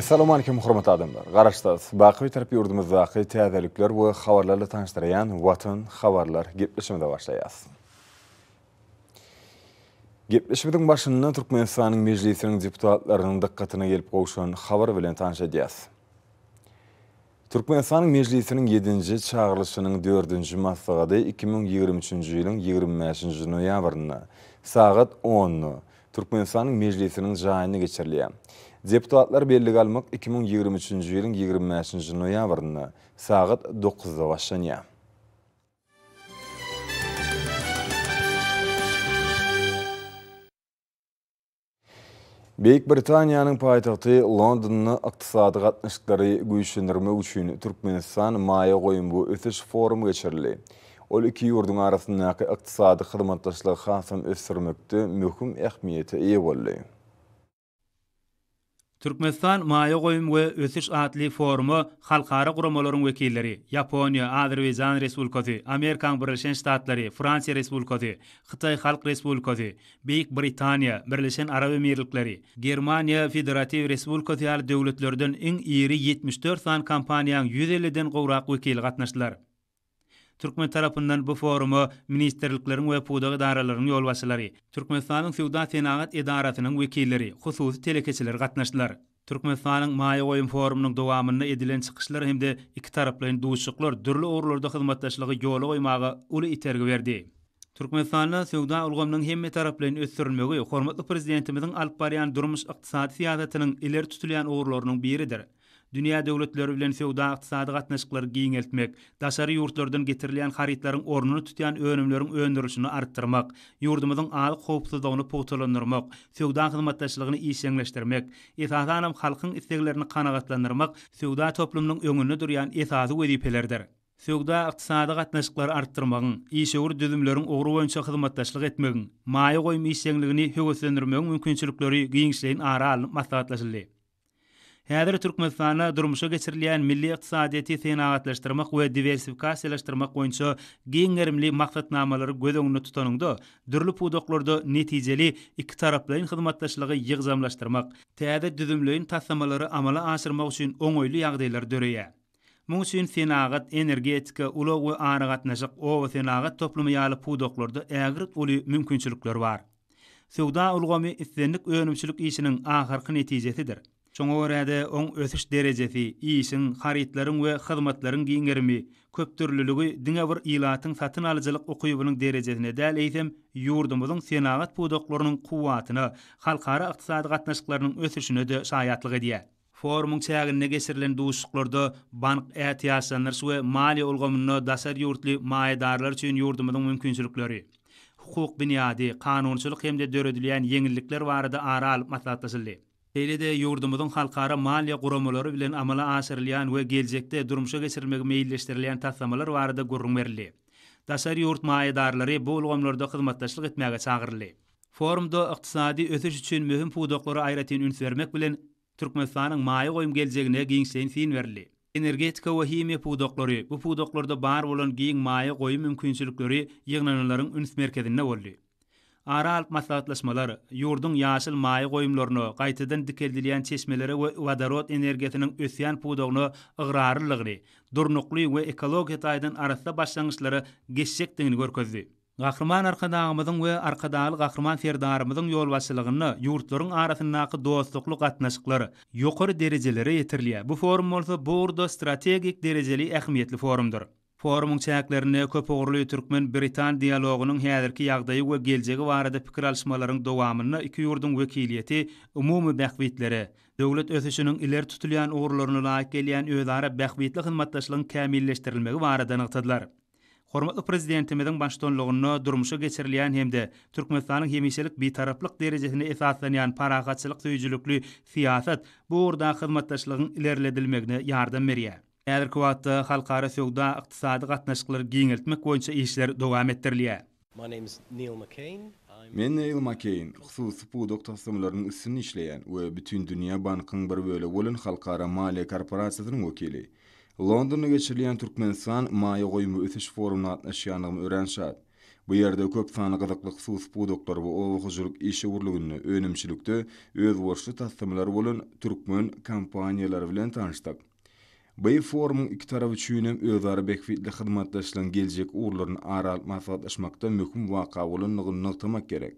Assalamu alaykum hormat adamlar. Garaşda baqyterapiý urdymyzda, häki täzedilikler we xabarlar bilen tanıştırayan Watan xabarlar gepleşmegi başlaýarys. Gepleşmegiň başyndan Türkmenistanyň Mejlisiniň deputatlarynyň diqqetine gelip goýan xabar bilen tanysadyk. Türkmenistanyň Mejlisiniň 7-nji çağılşysynyň 4-nji mazmunynda 2023-nji ýylyň 25-nji noýabrynda saat 10-da Türkmenistanyň Mejlisiniň jähynyny geçiriler. Депутатлар берлік алмық 2023 жылдың 25 ноябрына сағат 9-да башланды. Бейік Британияның пайтақты Лондонны ықтисады қатнышқлары көйшіндірме үшін Түркменістан майы қойымбу өсіш форум кечірілі. Ол екі юрдың арасындағы ықтысады қыдматташылы қасым өсірмікті мүхім әқмиеті ие болды. Türkmenistan maýa goýum we ösüş atly forumy halkara guramalaryň wekilleri, Ýaponiýa, Azerbaýjan Respublikasy, Amerika Birleşen Ştatlary, Fransiýa Respublikasy, Hytaý Halk Respublikasy, Beýik Britaniýa, Birleşen Arab Emirlikleri, Germaniýa Federatiw Respublikasy ýa-da döwletlerden iň iri 74 san kompaniýanyň 150-den gowrak wekili gatnaşdylar. Türkmen tarapından bu forumu ministerliklerin we pudagy daralaryň ýol başçylary, Türkmenistanyň Sowda Senagat Edaratynyň wekilleri, hususy telekeçiler gatnaşdylar. Türkmenistanyň maýy goýun forumynyň dowamyny edilen hem hemde iki taraplaryň duýuşçuklary dürli oýurlarda hyzmatdaşlygy yolu goýmagy uly iterge berdi. Türkmenistanyň Sowda ulgamynyň hemme taraplaryny ösdürmegi hormatly prezidentimiziň alp baryan durmuş iqtisadi iler tutulýan oýurlarynyň biridir. dünýä döwletleri bilen sowda iqtisady gatnaşyklary giňeltmek, daşary ýurtlardan getirilýän haritlaryň ornuny tutýan önümleriň öndürüşini artdyrmak, ýurdumyzyň aly howpsuzlygyny potulandyrmak, sowda hyzmatdaşlygyny işleňleşdirmek, etahanam halkyň isleglerini kanagatlandyrmak sowda toplumynyň öňünde durýan esasy wezipelerdir. Sögda iqtisadi gatnaşyklary artdyrmagyň, ýeşewir düzümleriň ogry boýunça hyzmatdaşlyk etmegiň, maýy goýmy işleňligini höwesendirmegiň mümkinçilikleri giňişleýin ara alyp Häzir Türkmenistana durmuşa geçirilýän milli iqtisadiýeti tenagatlaşdyrmak we diversifikasiýalaşdyrmak boýunça giňerimli maksatnamalary göz öňünde tutanyňda, dürli pudoklarda netijeli iki taraplaryň hyzmatdaşlygy ýygzamlaşdyrmak, täze düzümleýin taýdamalary amala aşyrmak üçin oňoýly ýagdaýlar döreýär. Mongsun finagat energetika ulogu we anagat o we finagat toplumy ýaly pudoklarda äger uly mümkinçilikler bar. Sowda ulgamy isinin öňümçilik işiniň ahyrky netijesidir. Çoňa görede oň ösüş derejesi, iýişin, haritleriň we hyzmatlaryň giňerimi, köp türlüligi diňe bir ilatyň satyn alyjylyk okuwynyň derejesine däl eýdim, ýurdumyzyň senagat podoklarynyň quwwatyny, halkara ykdysady gatnaşyklarynyň ösüşine de şaýatlyk edýär. Forum çağın negesirlen duşuklarda bank ehtiyaçlanır suwe mali ulgamyny dasar yurtly maýdarlar üçin ýurdumyň mümkinçilikleri. Hukuk biniadi, kanunçylyk hemde döredilýän ýeňillikler barada ara alyp matlatdyrylýar. de ýurdumyzyň halkara maliýe guramalary bilen amala aşyrylýan we geljekde durmuşa geçirmegi meýilleşdirilýän taslamalar barada gurrun berildi. Daşary ýurt maýadarlary bu ulgamlarda hyzmatdaşlyk etmäge çagyrylly. Forumda ykdysady ösüş üçin möhüm pudoklary aýratyn üns bermek bilen Türkmenistanyň maýy goýum geljegine giňsen fin berildi. Energetika we himiýa pudoklary bu pudoklarda bar bolan giň maýy goýum mümkinçilikleri ýygnanalaryň üns merkezinde boldy. Ara alp yurdun yaşıl mayı qoyumlarını, qaytadın dikerdiliyen çeşmeleri və vadarot energetinin ösiyan pudoğunu ıqrarırlıqri, durnuqlu və ekologiya taydın arasta başlangıçları geçecek dini görközdi. Qahraman arqadağımızın və arqadağlı qahraman ferdarımızın yol vasılığını, yurtların arasındakı dostluqlu qatnaşıqları, yokur dereceleri yetirliyə, bu forum olsa bu ordo strategik dereceli əkmiyyətli forumdur. Forumun çäklerini köp ogurly türkmen Britan dialogunyň häzirki ýagdaýy we geljegi barada pikir alyşmalaryň dowamyny iki ýurdun wekiliýeti umumy bäxwitlere, döwlet ösüşiniň iler tutulýan ogurlaryny laýyk gelýän öýdara bäxwitli hyzmatdaşlygyň kämilleşdirilmegi barada nagtadlar. Hormatly prezidentimiziň başdanlygyny durmuşa geçirilýän hemde Türkmenistanyň hemişelik bitaraplyk derejesini esaslanýan paragatçylyk süýjülükli fiýasat bu ýurdun hyzmatdaşlygyny ilerledilmegine ýardam berýär. Ädir kuwatda halkara sowda iqtisadi gatnaşyklar giňirtmek boýunça işler dowam etdirilýär. My name is Neil McCain. Men Neil McCain, hususy sypu doktor sömlerini üstün işleýän we bütün dünýä bankynyň bir bölegi bolan halkara maliýe korporasiýasynyň wekili. Londonda geçirilen Türkmenistan maýa goýmy ötüş forumyna gatnaşýanym öwrenýär. Bu ýerde köp sanly gyzykly hususy sypu doktor we ol hyzyrlyk işi urlugyny önümçilikde öz wursly tasdymlary bolan türkmen kompaniýalary bilen tanyşdyk. Bey Forum iki tarafı çüyünün özarı bekvitli xidmatlaşılan gelecek uğurlarını ara masalatlaşmakta mühküm vaqa olun nıqın nıqtamak gerek.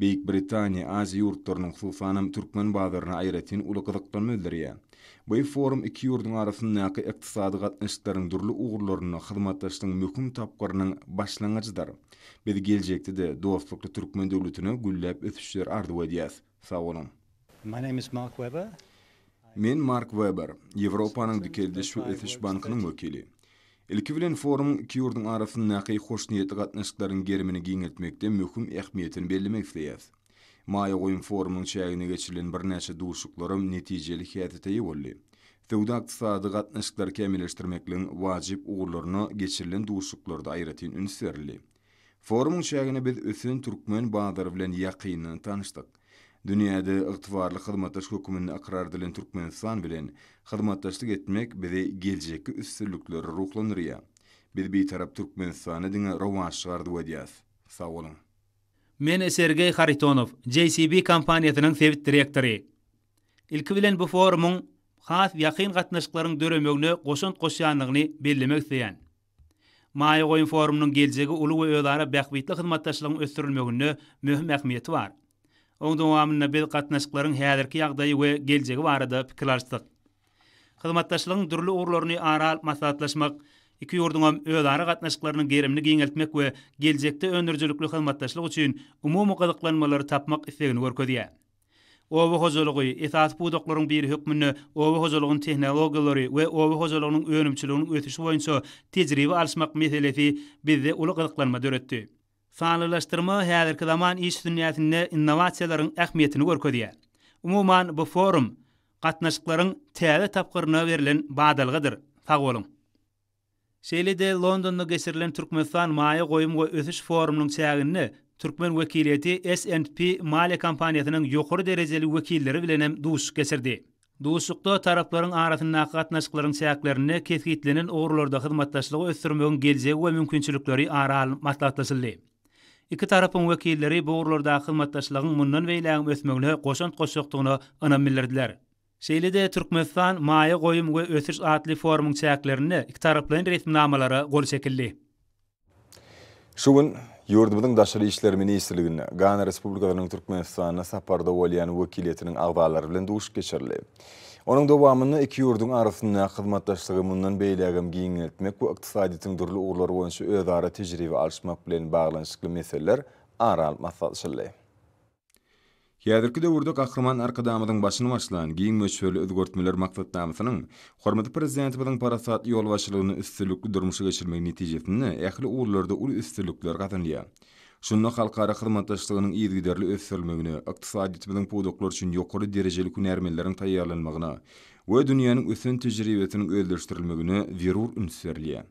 Beyik Britanya, Azi yurtlarının Türkmen bazarına ayretin ulu qıdıqtan müldiriyya. Bey forum iki yurdun arasın naqı ektisadi qatnaşlarının durlu uğurlarını xidmatlaşlarını xidmatlaşlı mühküm tapkarının başlangacidar. Bedi gelecekte de Türkmen dövlütü dövlütü dövlütü dövlütü Мен Марк Вебер, Европаның дүкелдешу өтіш банкының өкелі. Илки билен форум киурдың арасын нәқи хош ниеті қатнашықларын керіміні кейінгілтмекте мүхім әхмиетін белдімек сейәз. Майы ғойын форумның чәйіне кәчілін бір нәші дұғышықларым нетижелі хәтетей өлі. Сәуді ақтысады қатнашықлар кәмелештірмеклің вазип ұғырларына кәчілін дұғышықларды айратин үнсерілі. Форумның чәйіне біз өсін түркмен Dünýäde ygtybarly hyzmatdaş hökümini akrar edilen Türkmenistan bilen hyzmatdaşlyk etmek bizi geljekki üstünlükleri ruhlandyrýar. Biz bir tarap Türkmenistan diňe rowanş çygardy wadiýas. Sağ bolun. Men Sergey Kharitonov, JCB kompaniýasynyň sewit direktory. Ilki bilen bu forumyň has ýakyn gatnaşyklaryň döremegini goşunt goşýanlygyny bellemek isleýän. Maýa goýun forumynyň geljegi uly we öýdara bäkbitli hyzmatdaşlygyň ösdürilmegini möhüm ähmiýeti bar. Oň dowamyna bil gatnaşyklaryň häzirki ýagdaýy we geljegi barada pikirlaşdyk. Hyzmatdaşlygyň durly urlaryny ara maslahatlaşmak, iki ýurduň hem öz ara gatnaşyklaryny giňeltmek we geljekde önürjülikli hyzmatdaşlyk üçin umumy gadaklanmalary tapmak isegini görkezdi. Owa hozalygy esas buduklaryň bir hökmünde owa hozalygyň tehnologiýalary we owa hozalygynyň önümçiliginiň ötüşi boýunça tejribe alyşmak mehelefi bizde uly gadaklanma döretdi. sanlylaşdyrma häzirki zaman iş dünýäsinde innowasiýalaryň ähmiýetini görkezýär. Umuman bu forum gatnaşyklaryň täze tapgyryna berilen badalgydyr. Sag bolun. Şeýlede Londonda geçirilen Türkmenistan maýa goýum we ösüş forumynyň çägini Türkmen wekileti SNP Mali kompaniýasynyň ýokary derejeli wekilleri bilen hem duş geçirdi. Duşukda taraflaryň arasynda gatnaşyklaryň çäklerini keskitlenen ogurlarda hyzmatdaşlygy ösdürmegiň geljegi we mümkinçilikleri ara Iki tarapın vekilleri bu uğurlarda xilmatdaşlığın mundan veyləyəm ösmögünə qoşant qoşuqduğunu anam millirdilər. Şeylide Türkmenistan Maya Qoyum ve Ötürş Adli Forumun çayaklarını iki taraplayın resminamalara gol çekildi. Şuğun Yurdumuzun Daşarı İşleri Ministerliğine, Gana Respublikalarının Türkmenistan'a Saparda Oliyan Vekiliyetinin ağdaları bilen duş geçirli. Onun dowamyny iki ýurdun arasyna hyzmatdaşlygy mundan beýlegim giňeltmek we ykdysady tündürli uglar boýunça özara tejribe alyşmak bilen baglanyşykly meseleler ara almasyşly. Kiýerki döwürde gahrman arkadamyň başyny başlan giň möçhürli özgörtmeler maksatnamasynyň hormaty prezidentiň parasat ýol başlygyny üstünlikli durmuşa geçirmek netijesinde ähli uglarda ul üstünlikler gatnaşýar. Şunda halkara hırmataşlığının iyidgiderli öfsörlmögünü, iqtisadiyyit bilin poduklar üçün ýokary derejeli kün taýýarlanmagyna we dünýäniň dünyanın ösün tücriyvetinin virur ünsörliye.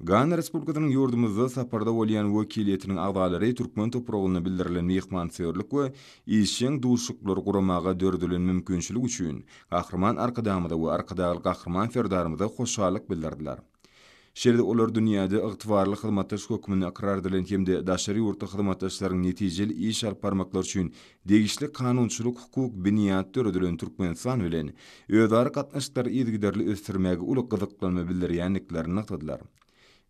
Gana Respublikatının yordumuzda saparda oliyan vokiliyetinin adalari Turkman toprağına bildirilin meyikman seyirlik we isyen duşuklar kuramağa dördülün mümkünçülük üçün, kakırman arkadağımda ve arkadağımda ve arkadağımda ve arkadağımda Şerde ular dünýäde ıqtıvarlı xidmatlar hökmünü iqrar edilen hemde daşary urtu xidmatlaryň netijeli iş alyp barmaklar üçin degişli kanunçuluk hukuk biniyat döredilen san bilen öýdary gatnaşyklar ýygdyrly ösdirmäge uly gyzyklanma bildirýänlikleri näkdeler.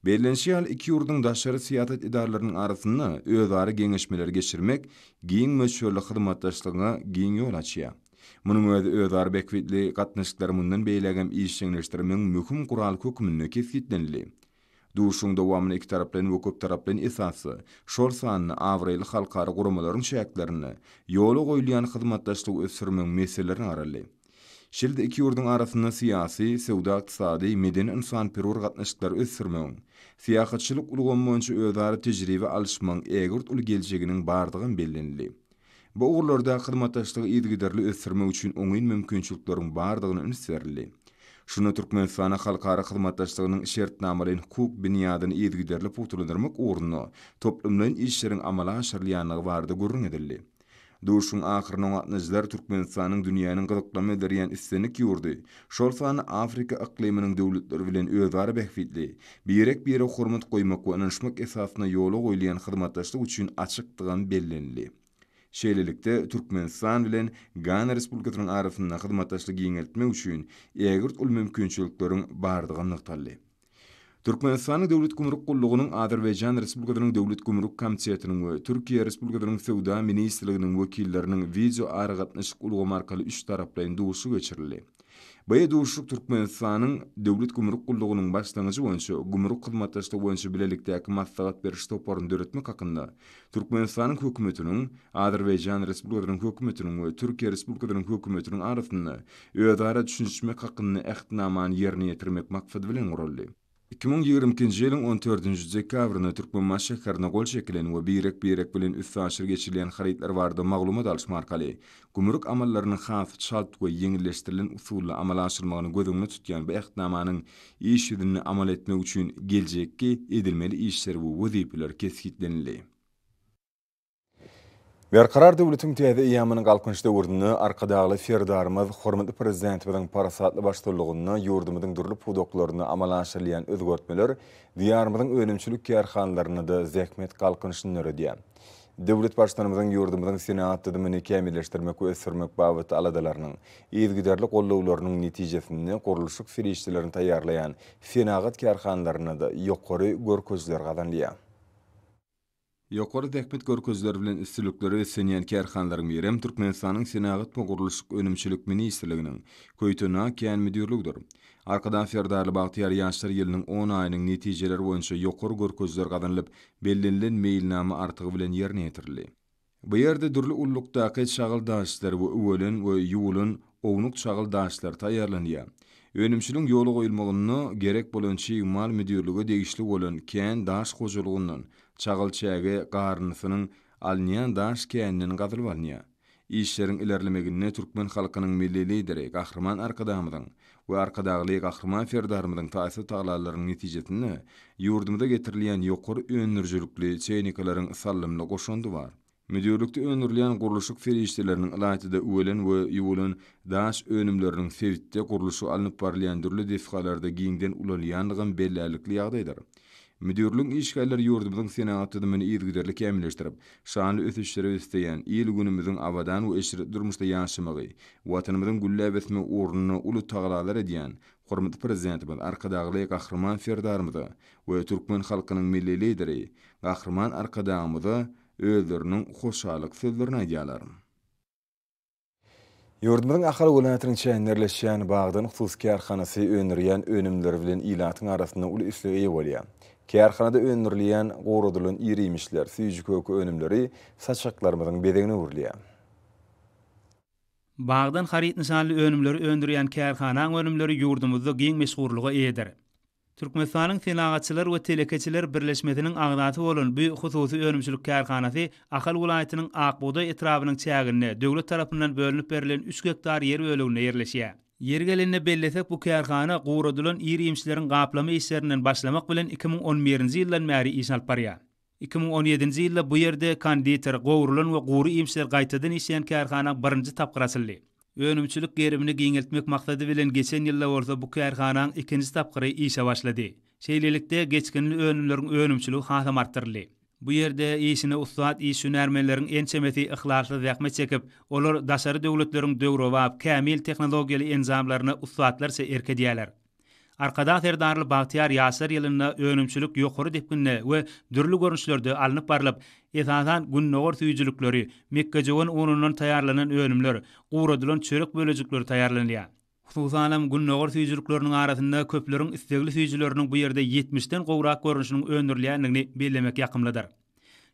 Berlinşi hal iki urdun daşary siýasat edarlarynyň arasyny öýdary geňeşmeler geçirmek giň möçhürli xidmatlaryna giň ýol açýar. Munu möde ödar bekwitli gatnaşyklar mundan beýlegem işçiňleşdirmäň möhüm gural hökmünde kesgitlenli. Duşuň dowamyny iki taraplaryň we köp taraplaryň esasy şol sanyň awrel halkary gurumlaryň şäklerini ýoly goýulýan hyzmatdaşlyk ösürmäň meselelerini aralaly. Şilde iki ýurdun arasynda syýasy, sowda, ykdysady, medeni insan perwer gatnaşyklar ösürmäň, syýahatçylyk ulgamynyň ölgäri tejribe alyşmagy ägürt ul geljeginiň bardygyny bellendirdi. Bu uğurlarda xizmatdaşlyg ýetgiderli ösürmek üçin öňün mümkinçiliklerini bardygyny ünsärli. Şunu türkmen sana halkara xizmatdaşlygynyň şertnamalaryny hukuk binýadyny ýetgiderli pultulandyrmak ornuny toplumlaryň işleriň amala aşyrylýanlygy barda görnüdi. Duşun ahir nonatna jilar Turkmenistan'ın dünyanın qalıklamı dəriyan istenik ki urdi. Afrika aqlaymanın dəvlətlər bilen öyadara bəhvidli. Birek birek hormat birek birek birek birek birek birek birek birek birek Şeýlelikde Türkmenistan bilen Gana Respublikasynyň arasynda hyzmatdaşlygy giňeltmek üçin eger ul mümkinçiliklerin bardygyny nyktaly. Türkmenistanyň döwlet gümrük gullugynyň Azerbaýjan Respublikasynyň döwlet gümrük komissiýasynyň we Türkiýe Respublikasynyň Söwda ministrliginiň wekilleriniň wizio aragatnaşyk ulgamarkaly üç taraply dowuşy geçirildi. Baýa duruşuk Türkmenistanyň döwlet gümrük gullugynyň başlangyjy boýunça gümrük hyzmatlaşdygy boýunça bilelikdäki maslahat beriş toporyny döretmek hakynda Türkmenistanyň hökümetiniň, Azerbaýjan Respublikasynyň hökümetiniň we Türkiýe Respublikasynyň hökümetiniň arasynda öýdara düşünişmek hakynda ähdnamany ýerine ýetirmek maksady bilen uralli. 2020-nji ýylyň 14-nji dekabrynda Türkmen maşyny Karna gol şeklini we birek-birek bilen üstü aşyr geçirilen haritler bardy. Maglumat alyş markaly. Gümrük amallarynyň haýf çalt we ýeňilleşdirilen usullary amala aşyrmagyny gözüňde tutýan bu ähtnamanyň iş ýüzünde amal etmek üçin geljekki edilmeli işleri bu wezipler Berkarar devletin tehdi iyamının kalkınçta urdunu, arkadağlı ferdarımız, hormatlı prezidentimizin parasatlı başlılığını, yurdumudun durlu pudoklarını amalanşırlayan özgörtmeler, diyarımızın ölümçülük kerhanlarını da zekmet kalkınçın nöre diye. Devlet başlarımızın yurdumudun sinatı da mene kemileştirmek ve esirmek bavut aladalarının, izgiderli olluğularının neticesini, kuruluşuk firişçilerini tayarlayan, fenağıt kerhanlarını da yokori gorkozlar gadan Yoqor dehbet görközler bilen istilikleri esenyen kerhanlaryň berem Türkmenistanyň senagat we gurulyşyk önümçilik ministrliginiň köýtüni müdürlükdür. müdirlikdir. Arkadan Ferdarly yaşlar ýaşlar ýylynyň 10 aýynyň netijeleri boýunça yoqor görközler gadanlyp bellenilen meýilnamy artygy bilen ýerine ýetirildi. Bu ýerde durly ullukda aýyş şagyl daşlar we öwülün we ýuwulun ownuk şagyl daşlar taýýarlanýar. Önümçiliň yolu goýulmagyny gerek bolan çyň mal müdirligi degişli bolan daş çagıl çäge garnysynyň alnyan daş kännin İşlərin Işleriň ilerlemeginde türkmen halkynyň milli lideri, gahrman arkadaşymyň we arkadaşly gahrman ferdarymyň taýsy taglalarynyň netijesinde ýurdumyzda getirilýän ýokary önürjülükli çeýnikalaryň sallymly goşundy bar. Müdürlükde önürlüyen kuruluşuk ferişlerinin ilayeti de uvelin ve yuvulun daş önümlerinin sevitte kuruluşu alınıp parlayan dürlü defkalarda giyinden ulanlayanlığın belli yağdaydır. müdürlüğün işgaller yurdumuzun senatını meni irgiderlik emleştirip şanlı ötüşleri isteyen il günümüzün abadan u eşrit durmuşda yaşamığı vatanımızın gülləbətmə urunu ulu tağlalar edən hormat prezidentimiz arqadağlı qahraman ferdarımız və türkmen xalqının milli lideri qahraman arqadağımız öldürünün xoşalıq sözlərini aydılar Yurdumun ahal ulanatrin chaynerleşyan bağdan xususki arxanasi önürýän önümler bilen ilatyn arasyna uly üstüge ýewolýar. Kerhanada önürliyen gorudulun irimişler, süyücü kökü önümleri saçaklarımızın bedenini vurliyen. Bağdan harit nisanlı önümleri öndüriyen kerhanan önümleri yurdumuzda giyin meşgurluğa edir. Türkmenistan'ın Sinagatçılar və Telekeçiler Birleşmesi'nin ağdatı olun bu hususi önümçülük kerhanası Akhal Vulayeti'nin Akbuda etrafının çeğinine devlet tarafından bölünüp verilen 3 hektar yer bölümüne yerleşiyor. Yergelenne bellesek bu kerhana quradulan iri imslerin qaplama işlerinden başlamak bilen 2011-nji ýyldan märi 2017 illa bu ýerde konditer, gowrulan we quru imsler qaytadan işleýän kerhana birinji tapgyrasyldy. Önümçülik gerimini giňeltmek maksady bilen geçen ýylda bolsa bu kerhana ikinji tapgyry işe başlady. Şeýlelikde geçkinli önümlürin önümçülük hasam arttırli. Bu yerde iyisini ustaat iyi sünermelerin en çemeti ıhlaslı zekme çekip, olur dasarı devletlerin dövru vab kamil teknologiyeli enzamlarını ustadlar se erke diyalar. Arkada terdarlı Bahtiyar Yasar yılında önümçülük yokuru dipkinne ve dürlü görünçlörde alınıp barlıp, Esasan gün noğur tüyücülükleri, Mekke cevun onunun tayarlanan önümlör, uğradılan çörük bölücükleri tayarlanlıya. Hususanam gunnogor süýjüklörüniň arasynda köplürin istegli süýjüklörüniň bu ýerde 70-den gowrak görnüşiniň öndürlýändigini bellemek ýakymlydyr.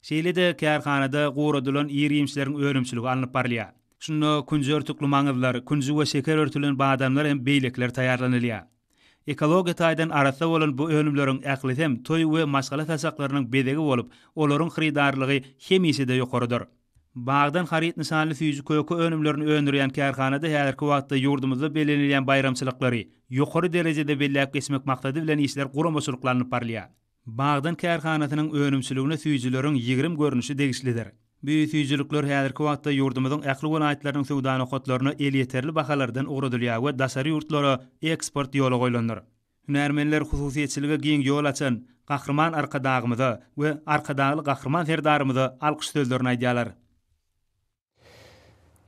Şeýlede kärhanada gowradylan ýerimçilärin öwrümçiligi alınıp barlýar. Şunda kunjör tüklü maňyzlar, kunji we şeker örtülen badamlar hem beýlekler taýýarlanýar. Ekologiýa taýdan arasa bolan bu öwrümlörüň ähli hem toý we maşgala täsaklaryny bedegi bolup, olaryň hyrydarlygy hemisede ýokarydyr. Bağdan xarit nisanlı füzi köyku önümlörünü öndürüyen kərxanada hər kuvatda yurdumuzda belirliyen bayramçılıkları, yuqori derecede belliak kesmek maqtadı bilen isler qurum usuluklarını parlaya. Bağdan kərxanatının önümsülüğünü füzilörün yigrim görünüşü degislidir. Büyü füzilüklör hər kuvatda yurdumuzun əkli vunayitlarının fudana xotlarını el yeterli baxalardan uğradulya və dasari yurtlara eksport yolu qoylanır. Nermenler xususiyetçiliga giyin yol açan qahraman arqadağımıza və arqadağlı qahraman ferdarımıza alqış sözlərini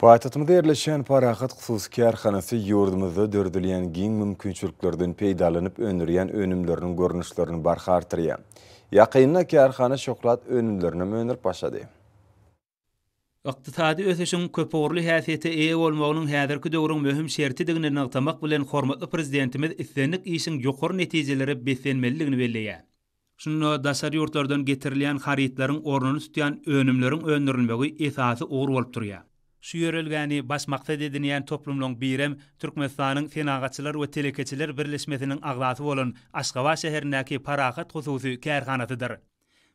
Paýtatymyz derleşen paraqat hususy kärhanasy ýurdumyzda dördülýän giň mümkinçiliklerden peýdalanyp önürýän önümlerini görnüşlerini barha artyrýar. Ýaqynda kärhana şokolat önümlerini möhür başady. Iqtisadi täde öseşiň köpörli häsiýeti ewe bolmagynyň häzirki döwrüň möhüm şerti diňe nagtamak bilen hormatly prezidentimiz islenlik işiň ýokur netijeleri beýlenmeligini belläýär. Şunu da sary ýurtlardan getirilýän haritalaryň ornuny tutýan önümleriň önürilmegi esasy ogur bolup durýar. şu yörelgani basmaqta dedini yani toplumlong birem Türk mefanın fenagatçılar ve telekeçiler birleşmetinin aglatı olun Asqava şehrindeki paraqat hususi kerhanatıdır.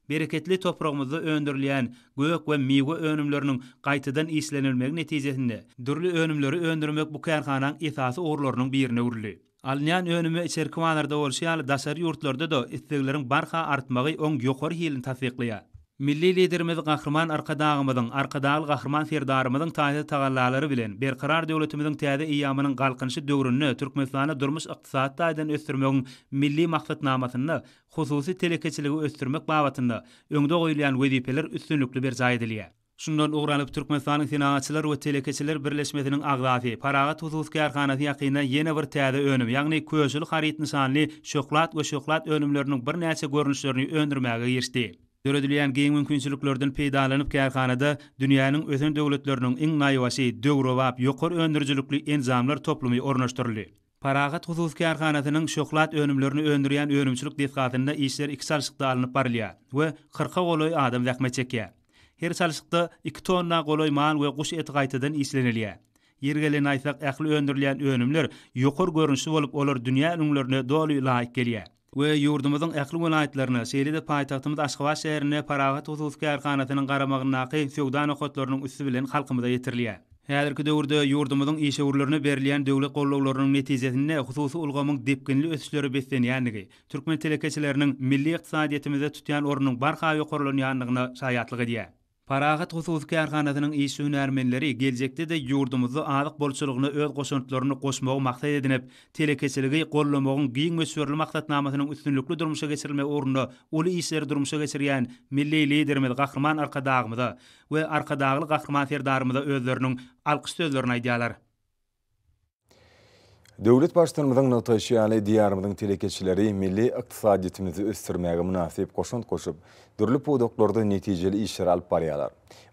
Bereketli toprağımızda öndürleyen gök ve miwe önümlörünün qaytadan islenilmek netizetinde durlu önümlörü öndürmek bu kerhanan ithası orlorunun birini urlu. Alnyan önümü içerkivanarda olşiyalı dasar yurtlarda da istiklilerin barqa artmaqa on artmaqa hilin artmaqa Milli liderimiz Gahrman Arkadağımızın, Arkadağıl Gahrman Ferdarımızın taýda tagallalary bilen bir devletimizin döwletimiziň täze iýamynyň galkynşy döwründe türkmenistana durmuş ykdysady taýdan milli milli maksatnamasyny hususy telekeçiligi ösdürmek babatında, öňde goýulýan wezipeler üstünlikli bir zaýa Şundan uğranyp türkmenistana finansçylar we telekeçiler birleşmesiniň agdafy paraga tutulýan kärhanasy ýaqyna ýene bir täze önüm, ýagny köýşül haritany şanly şokolat we şokolat öňümleriniň bir näçe görnüşlerini öňdürmäge Döredilýän giň mümkinçiliklerden peýdalanyp gelýände dünýäniň özüň döwletleriniň iň naýwasy döwrewap ýokary öndürjilikli enzamlar toplumy ornaşdyryldy. Paragat huzuz kärhanatının şoklat önümlörünü öndüryen önümçülük defkatında işler iki salışıkta alınıp barilya ve 40 goloi adam Her salışıkta iki tonna goloi maal ve kuş eti gaitadın işlenilya. Yergeli naysak ekli öndüryen önümlör yokur görünsü olup olur olup olup dolu olup geliya. we yurdumuzun aqli welayetlerini Seyride paýtagtymyz Aşgabat şäherini paragat uzuwsky arkanatynyň garamagyny naqy sowdan okotlarynyň üstü bilen halkymyza yetirliýär. Häzirki döwürde yurdumyzyň işe urlaryny berilýän döwlet gollawlarynyň netijesinde hususy ulgamyň depkinli ösüşleri beslenýändigi, türkmen telekeçileriniň milli ykdysadyýetimize tutýan ornuny barha ýokurlanýandygyna şahatlyk edýär. Paragat huzuzki arganadının isu nermenleri geljekde de yurdumuzu alıq bolçuluğunu öz qosuntlarını qosmoğu maqtay edinib, telekesiligi qollomoğun giyin ve sörlü maqtad namatının üstünlüklü durmuşa geçirilme oranını ulu isleri durmuşa geçiriyan milli liderimiz qaqirman arqadağımıza ve arqadağlı qaqirman fyrdağımıza özlerinin sözlerini idiyalar. Döwlet başçylarymyzyň nataýşy ýaly diýarymyzyň telekeçileri milli ykdysadyýetimizi ösdürmäge münasip goşunt goşup, dürli podoklarda netijeli işler alyp barýarlar.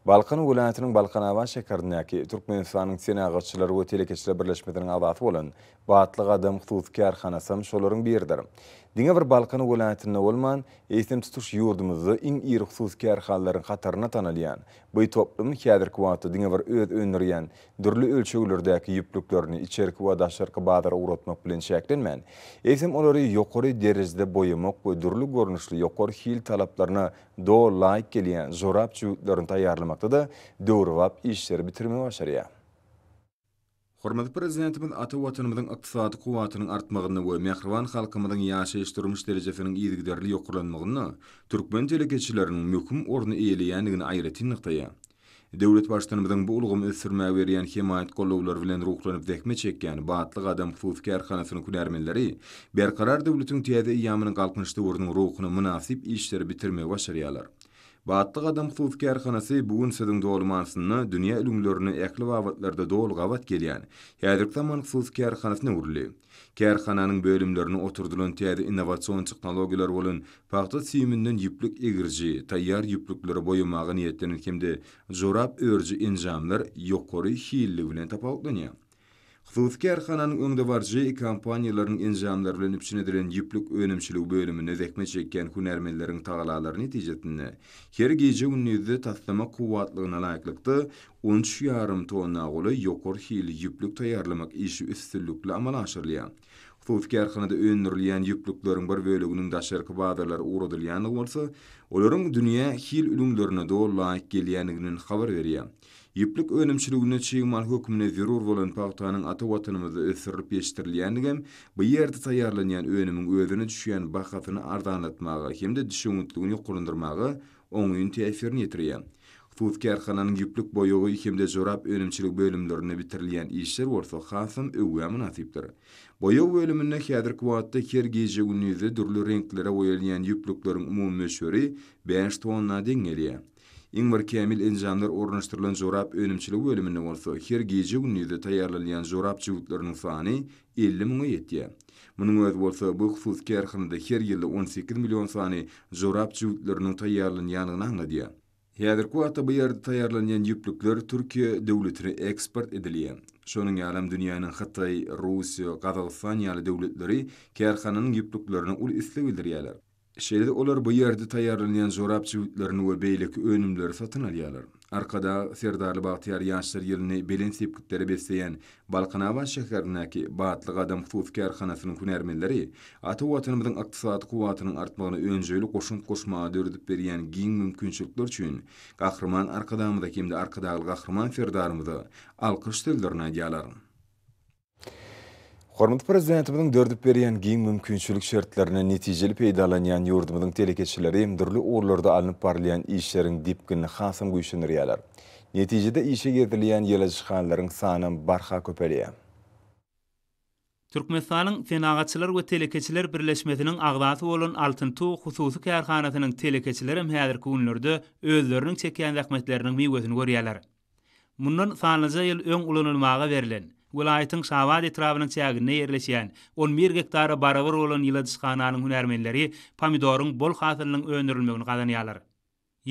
Balkan ulanatının Balkan Avan Şekarınaki Türkmenistan'ın Sena Gatçıları ve Telekeçiler Birleşmeti'nin avası olan Bağatlı Adam Xtuzki Arxanasam şolaryň biridir. Diňe bir Balkan ulanatynda bolman, esem tutuş ýurdumyzda iň iri hususky arhallaryň xatarına tanalýan. Bu toplum häzir kwatda diňe bir öz önürýän, dürli ölçeklerdäki ýüplüklerini içerki we daşarky baýdara uratmak bilen şeklenmän. Esem olary ýokary derizde boýamak we dürli görnüşli ýokary hil talaplaryna do layik gelýän zorap çuwutlaryny taýýarlamakda da döwrewap işleri bitirmäge başarýar. Hormat prezidentimiz ata watanymyzyň ykdysady guwatynyň artmagyny we mehriban halkymyzyň ýaşaýyş durmuş derejesiniň ýygyrly ýokurlanmagyny türkmen telegeçileriniň möhüm orny eýleýändigini aýratyn nykdaýa. Döwlet başlygynyň bu ulgam ösürmä berýän himayat gollawlary bilen ruhlanyp dehme çekýän batly adam hukukçylar kanatynyň künärmenleri berkarar döwletiniň täze ýamyny galkynçdy ornyň ruhuny münasip işleri bitirmäge başarýarlar. Batlyk adam suwkär xanasy bugun sizin dolmansyny dünýä ilimlerini ekli wagtlarda dol gawat gelýän. Häzirki zaman suwkär xanasyny urly. Kärxananyň bölümlerini oturdulan täze innowasion technologiýalar bolan paxta siýiminden ýüplük egirji, taýýar ýüplükleri boýumagyny ýetlenilkimdi. Jorap örji injamlar ýokary hilli bilen tapawdanyň. Suzuki arxananın öňde barjy kompaniýalaryň enjamlary bilen üçin edilen ýüplük önemçiligi bölümini zekme çekken hunermelleriň tagalalary netijesinde her gije günüde tatlama laýyklykdy 13 yarım tonna goly ýokur hili ýüplük tayarlamak işi üstünlükli amala Fuf gerhana da öndürliyen yüklüklerin bir bölüğünün daşarkı bağdarlar uğradılyanı olsa, oların dünya hil ülümlerine do layık geliyeniginin xabar veriyen. Yüplük önümçülüğünü çiğmal hükmüne virur volan pahtanın ata vatanımızı ısırıp yeştirliyeniginin, bu yerde tayarlanyan önümün övünü düşüyen bakatını ardanatmağı, hem de düşünün düşünün düşünün Fuz kerxananın yüplük boyuğu ikimde zorab önümçilik bölümlerini bitirilen işler orso xasın övgüya münasibdir. Boyuğu bölümünne kadir kuatda kir gece günüze dürlü renklere boyalyen yüplüklerin umum meşori 5 tonna dengeliye. Ingmar Kamil enjamlar ornaşdyrylan zorap önümçilik bölümünde bolsa, her gije günüde taýýarlanýan zorap çyklarynyň sany 50 müňe ýetdi. Munyň öz bolsa, bu hususky herhangy her ýyly 18 million sany zorap çyklarynyň taýýarlanýanyny anlaýar. Ýa-da bu ata bir ýerde taýýarlanýan Türkiýe döwletine eksport edilýär. Şonuň ýalym dünýäniň Hytaý, Russiýa, Gazalfanýa ýaly döwletleri kärhananyň ýüplüklerini ul isle bildirýärler. Şeýle olar bu ýerde taýýarlanýan zorap çywutlaryny we beýlik önümleri satyn alýarlar. Arkada serdarly bagtyar ýaşlar ýerini belin sepkitleri besleýän Balqanawan şäherindäki batlyk adam fufkar xanasynyň künärmenleri atyp watanymyň ykdysady quwatynyň artmagyna önjeýli goşun goşma döredip berýän giň mümkinçilikler üçin gahrman arkadamyň da kimdi arkadaly gahrman ferdarymyzy alqyşdyrdyrna ýalaryn. Hormat Prezident dördüp berýän giň mümkinçilik şertlerini netijeli peýdalanýan yurdumyň telekeçileri dürli öwrlerde alınıp barylan işleriň dipkini hasam güýçlendirýärler. Netijede işe girdilýän ýa-da ýa-da ýa-da ýa-da ýa-da ýa-da ýa-da ýa-da ýa-da ýa-da ýa-da ýa-da ýa-da ýa Gulaýatyň Şawad etrawynyň çägine ýerleşýän 11 hektara barawyr bolan ýyldyzxananyň hünärmenleri pomidorun bol hasylynyň öňürilmegini gadanýarlar.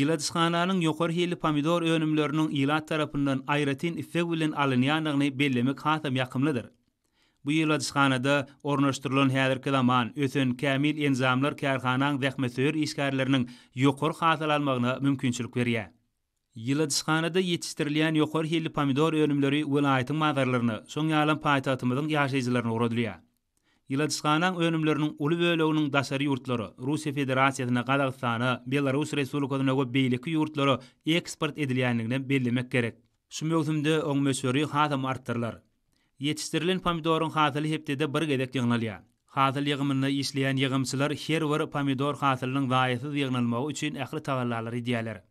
Ýyldyzxananyň ýokary hili pomidor öňümlerini ýylat tarapyndan aýratyn ifek bilen alynýanyny bellemek hasam Bu ýyldyzxanada ornaşdyrylan häzirki zaman ötün kamil enzamlar kärhananyň zähmetör işgärleriniň ýokary hasyl almagyna mümkinçilik berýär. Yıldızhanada yetiştirilen yoxor hilli pomidor ölümleri vilayetin mazarlarını, son yalan payitahatımızın yaşayıcılarını uğradılıya. Yıldızhanan ölümlerinin ulu bölüğünün dasarı yurtları, Rusiya Federasiyatına, Qazaqistana, Belarus Resulukoduna go beylikki yurtları eksport edilenliğine kerek. gerek. Sümöğzümde on mösörü hatam arttırlar. Yetiştirilen pomidorun hatali heptede bir gedek yığnalya. Hatali yığımını işleyen yığımcılar her var pomidor hatalinin vayetiz yığnalmağı üçün əkli tavallarlar idiyalar.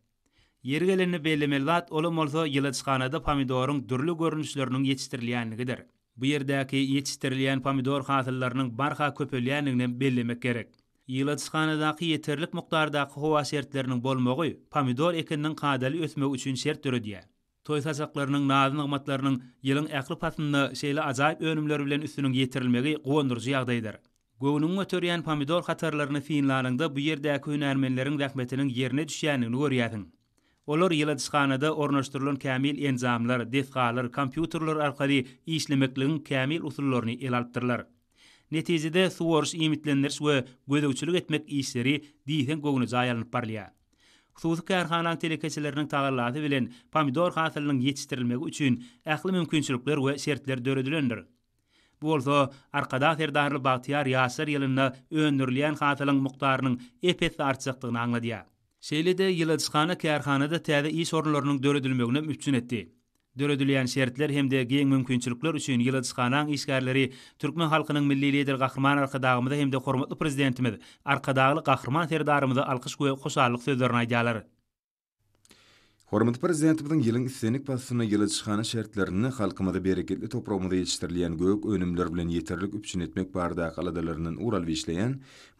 Yergelenni belli millat olum olsa yıla çıkanada pomidorun dürlü görünüşlerinin yetiştirliyani Bu yerdaki yetiştirliyani pomidor hatırlarının barxa köpüliyaniyini belli gerek. Yıla çıkanada ki yeterlik muqtarda hova sertlerinin bolmogu pomidor ekinnin kadali ötme uçün sert dörü diya. Toy sasaklarının nadin agmatlarının yılın akli patinna şeyle önümler bilen üstünün yetirilmegi gondurcu yagdaydar. Gowunun motoriyan pomidor xatarlarını fiinlarında bu yerdaki rahmetiniň ýerine yerine düşyanini Olar yila dışkanada kamil enzamlar, defqalar, kompýuterler arkaly işlemekliğin kamil usullaryny el alptırlar. Netizide suvarış imitlenirs we gözü etmek işleri diýen gogunu zayalanıp parlaya. Suvuzuk karhanan telekeçilerinin bilen pomidor hasilinin yetiştirilmek üçün akli mümkünçülükler ve sertler dörüdülendir. Bu olso, arkada ferdarlı bahtiyar yasir yasir yasir yasir yasir yasir yasir yasir Şeýle de ýyladyşgana kärhanada täze iş ornalarynyň döredilmegine üçin etdi. Döredilýän şertler hem de geň mümkinçilikler üçin ýyladyşgananyň işgärleri türkmen halkynyň milli lider gahrman arkadağymyzda hem de hormatly prezidentimiz arkadağly gahrman ferdarymyzda alqış goýup goşallyk sözlerini Hormat prezidentimizin ýylyň isenlik basyny ýyly çykany şertlerini halkymyzda bereketli toprağymyzda ýetirilýän gök önümler bilen ýeterlik üçin etmek barada galadalarynyň Ural wişleýän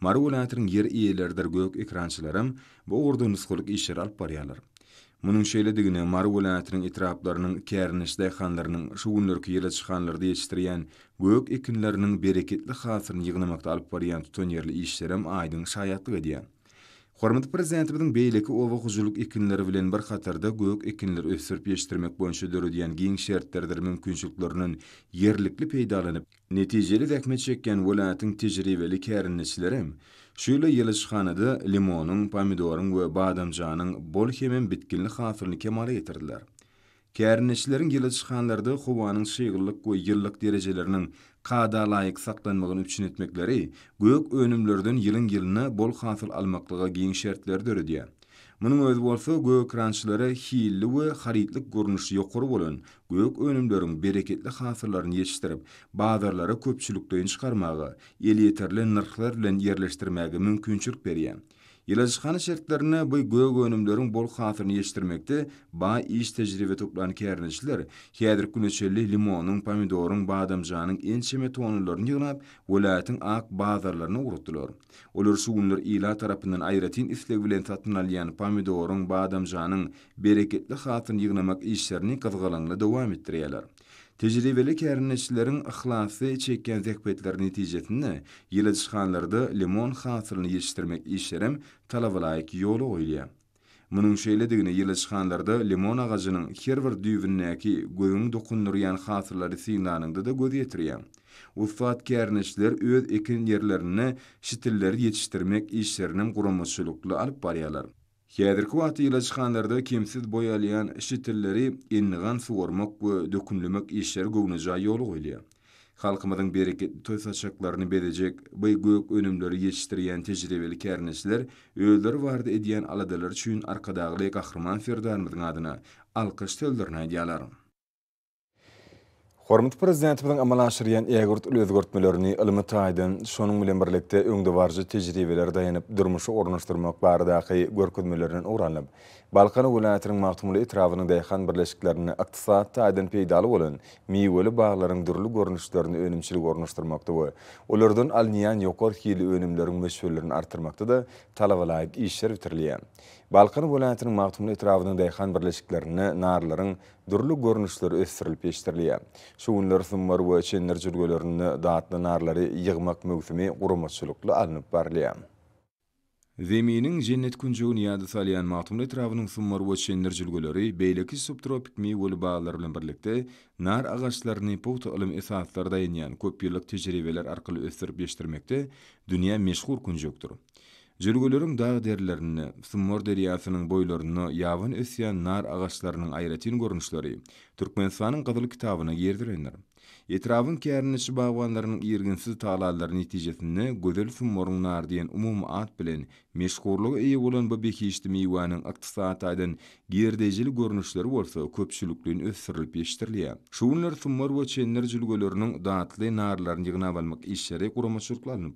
Maru welaýatynyň ýer iýelerdir gök ekrançylarym bu ugurdy nusgulyk işleri alyp barýarlar. Munun şeýle digine Maru etraplarynyň kärnişde hanlarynyň şu günlerki ýyly çykanlardy ýetirýän gök ekinleriniň bereketli hasyryny ýygnamakda alyp barýan tutan ýerli işlerim aýdyň Hormat prezidentimiň beýleki owa güjlük ekinleri bilen bir hatarda gök ekinler ösürip ýetirmek boýunça döredýän giň şertlerdir mümkinçiliklerini yerlikli peýdalanyp, netijeli dekme çekgen welatyň tejribeli kärinçileri ýyly yelişxanada limonun, pomidorun we badamjanyň bol hemen bitkinli hasylyny kemale getirdiler. Kärinçilerin yelişxanlarda howanyň şeýgillik we ýyllyk derejeleriniň qada layyk saqlanmagyny üçin etmekleri gök önümlerden yılın yilini bol hasıl almaklyga giň şertlerdir diýe. Munyň öz bolsa gök ranchlary hiýilli we haritlik görnüşi ýokary bolan gök bereketli hasyllaryny ýetirip, bazarlara köpçülükde çykarmagy, el ýeterli narhlar bilen ýerleşdirmegi mümkinçilik Ýylaşgany şertlerini bu göwg önümlerin bol hasyny ýetirmekde ba iş tejribe toplan kärnişler. Häzir günü limonun, pomidorun, badamjanyň ençeme tonlaryny ýygnap, ak bazarlaryna urutdylar. Olar şu ila ýyla ayratin aýratyn isleg bilen satyn pomidorun, bereketli hasyny ýygnamak işlerini gyzgalanly dowam etdirýärler. Tecrübeli kärinleşçilerin ihlasy çekken zekbetler netijetinde yıla limon hasılını yetiştirmek işlerim talavalayık yolu oylaya. Munun şeyle digini yıla çıkanlarda limon ağacının kervir düğününnaki göyün dokunduruyan hasılları sinlanında da göz yetiriyem. Ufat kärinleşçiler öz ekin yerlerine şitilleri yetiştirmek işlerini kurumusuluklu alıp bariyalar. Hedirki vaati ila çıxanlarda kimsiz boyalayan şitilleri inniğan suvarmak ve dökümlümek işleri gönüca yolu gülüya. Halkımızın bereketli toys açaklarını bedecek, bay gök önümleri yetiştiriyen tecrübeli kerneçler, öldür vardı ediyen aladalar çüyün arkadağlı kahraman ferdarımızın adına alkış tildirna ediyalarım. Hormat prezident bilen amalaşyrýan Egurt Lüzgörtmelerini ilmi taýdan şonuň bilen birlikde öňde barjy tejribeler daýanyp durmuşy ornaşdyrmak barada haýy görkezmelerden oranlyp Balkan Ulanatrin Mahtumuli Etrafının Dayxan Birleşiklerini Aktisatta Aydın Peydalı olun Miyveli Bağların Dürlü Gornuşlarını Önümçili Gornuşturmakta bu. Olurdun Alniyan Yokor Hili Önümlerin Meşhurlarını Artırmakta da Talavalaik İşler Vitirliyen. Balkan Ulanatrin Mahtumuli Etrafının Dayxan Birleşiklerini Narların Dürlü Gornuşları Östirilip Eştirliyen. Şu unlar Thummar ve Çenler Cürgölörünü Narları Yigmak Mövzimi Gurumatçuluklu Alnup Barliyen. Zeminin jennet günjüni ýa-da salýan maglumat etrawynyň summar we şeýler jülgeleri beýleki subtropik miwul baýlar bilen birlikde nar agaçlaryny potu ilim esaslarda ýenýän köp ýyllyk tejribeler arkaly ösdürip ýeşdirmekde dünýä meşhur kunjugdyr. Jülgeleriň dağ derlerini, summar deriyasının boýlaryny ýawan ösýän nar agaçlarynyň aýratyny görnüşleri Türkmenistanyň gyzyl kitabyna ýerdirenler. Etrafın kärinisi bağvanlarının irginsi taalalar neticesinde gözel sumorunlar diyen umum at bilen meşgurluğu iyi olan bu bekişti miyvanın aktisat aydın gerdecili görünüşleri olsa köpçülüklüğün össürülüp yeştirliye. Şuunlar sumor ve çenler cülgölörünün dağıtlı narlarını yığına balmak kurama çürklarını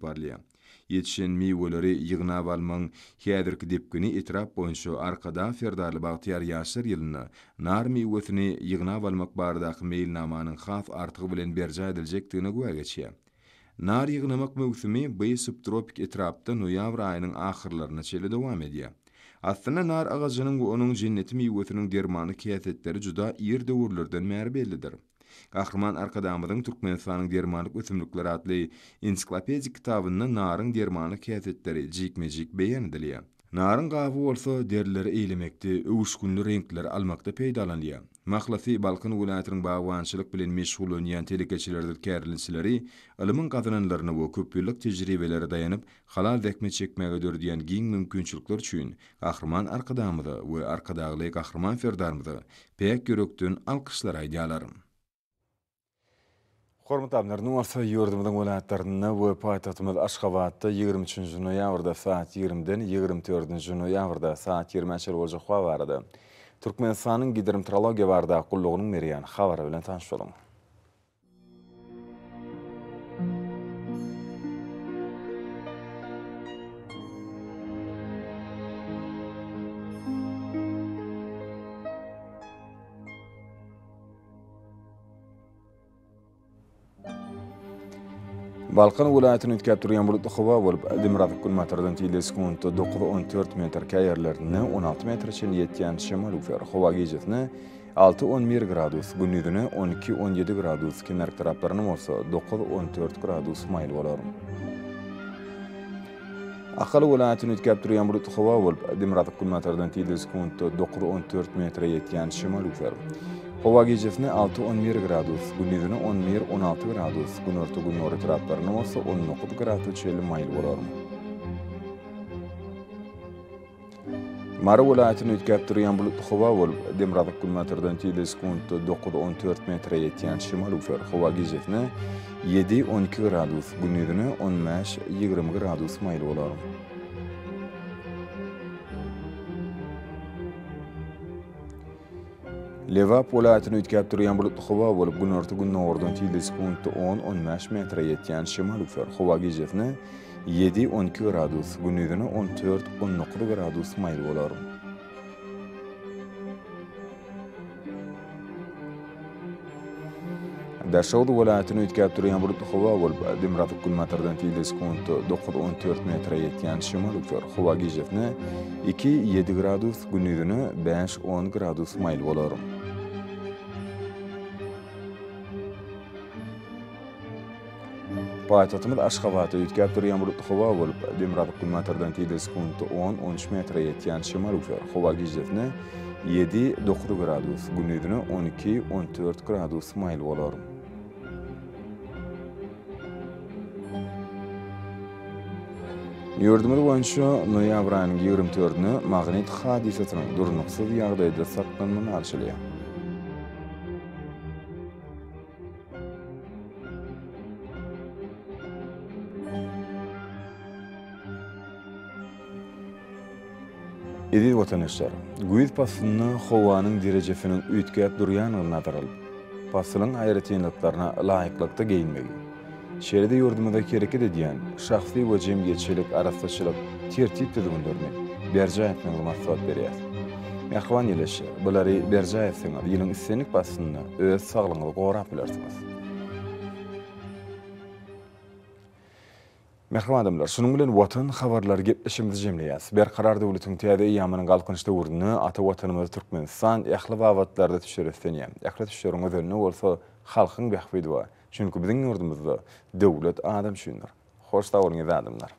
Yetxen miy voleri yigna valman xadir ki dipkini arkada Ferdali Baqtiyar Yashir yilini nar miy vothini yigna valmak bardak meyil namanin xaf bilen berja berca edilecektigini goya gechiya. Nar yignamak miy vothimi tropik itrapti ayının rayinin çeli cheli doam ediya. nar agazinin goonun jenneti miy vothinin dermani kiyasetleri juda ir da vurlurden bellidir. Kahraman arkadamyň Türkmenistan'ın dermanlık ötümlükleri atli ensiklopedik kitabını narın dermanlık kiyafetleri cikmecik beyan ediliyya. Narın qavu olsa derleri eylemekte, uuskunlu renkleri almakta peydalanliyya. Maqlasi Balkan Ulaatirin bavuanşilik bilin meşhulu niyan telikachilardir kerlinsilari, ilimin qadınanlarına bu köpüllük tecrübelere dayanib, xalal Dekme çekmege dör diyan giyin mümkünçülükler çün, ahirman arqadamada, arqadamada, arqadamada, arqadamada, arqadamada, arqadamada, arqadamada, arqadamada, arqadamada, Қорымытамдар нұмарса ердімдің өләттарына өпі айтатымыз Ашқабатта 23 ноябрда саат 20-ден 24 ноябрда саат 20-шер олжы қуа барады. Түркменстанның гидромтрология барда құлығының мериян қавары білін таныш balqin viloyatini o'tkazib turgan bulutli havo bo'lib dimrafiq kunmatardan metrdan tiyli sekund to'qqiz o'n to'rt metr kayerlarni 16 metr metrcha yetgan shimoliy ufer havo gejitni olti o'n gradus gündüzünü 12 17 gradus kenar taraflarini bo'lsa to'qqiz 14 gradus mayl bo'lar aqal viloyatini o'tkazib turgan bulutli havo bo'lib dimrafiq kunmatardan metrdan tiyli sekund to'qqiz o'n to'rt metrga yetgan shimoliy ufer Hova gecesine 6-11 gradus, gündüzüne 11-16 gradus, gün örtü gün örtü ratlarına olsa 19 gradus çeyli mail olar mı? Mara olayetini ütkaptırıyan bulutlu hova olup, demradık kulmatırdan tiyeliz 9-14 metre yetiyan şimal ufer. Hova gecesine 7-12 gradus, gündüzüne 15-20 gradus mail olar mı? Leva polatini ütkab turiyan bulut xova bolup gün ortu gün nordan 10 15 metre yetyan şimal ufer xova 7 12 gradus günüdünü 14 19 gradus mail bolar. Dashawd polatini ütkab turiyan bulut xova bolup demraf gün matardan tildi 9 14 metre yetyan şimal ufer xova 2 7 gradus günüdünü 5 10 gradus mail bolar. Paýtatymyz Aşgabatda ýetgäp durýan bir howa bolup, demirap kilometrden 10-13 metre ýetýän şemal uýa howa gizetne 7-9 gradus, günüwüne 12-14 gradus maýyl bolar. Yurdumuz boyunca Noyabr ayının 24-nü magnet hadisesinin durumu sıvı yağdaydı sakınmanın Edi vatanişler, Güyid pasılını xovanın direcifinin ütgeyip duruyanın nadaral. Pasılın aýratynlyklaryna laýyklykda geyinmeli. Şeride yordumada kereket ediyen, şahsi ve cemgeçilik arastaşılık tir tertip tip Berje tip tip tip tip tip tip tip tip ýylyň tip pasyny tip tip gorap bilersiňiz. Merhaba adamlar, sunun bilen watan xabarlar gepleşimiz jemleýäs. Bir karar döwletiň täze ýamynyň galkynçda urdyny, ata watanymyz Türkmenistan ýaqly wagtlarda düşürýän. Ýaqly düşüriň özüni bolsa, halkyň gahwydy we çünki biziň urdymyzda döwlet adam şünür. Hoş taýyrlyň adamlar.